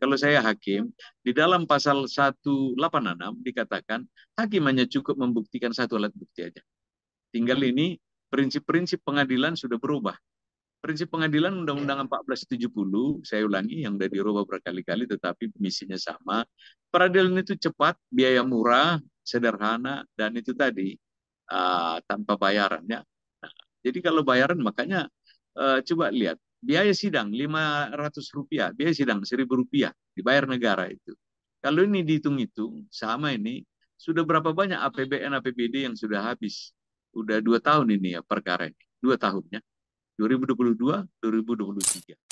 kalau saya hakim, di dalam pasal 186 dikatakan hakim hanya cukup membuktikan satu alat bukti aja. Tinggal ini prinsip-prinsip pengadilan sudah berubah. Prinsip pengadilan Undang-Undang 1470, ya. saya ulangi yang sudah dirubah berkali-kali tetapi misinya sama. Peradilan itu cepat, biaya murah, sederhana, dan itu tadi uh, tanpa bayaran ya. Nah, jadi kalau bayaran makanya uh, coba lihat biaya sidang 500 rupiah, biaya sidang 1000 rupiah dibayar negara itu. Kalau ini dihitung-hitung, sama ini, sudah berapa banyak APBN, APBD yang sudah habis? Udah dua tahun ini ya perkara ini, dua tahunnya, 2022, 2023.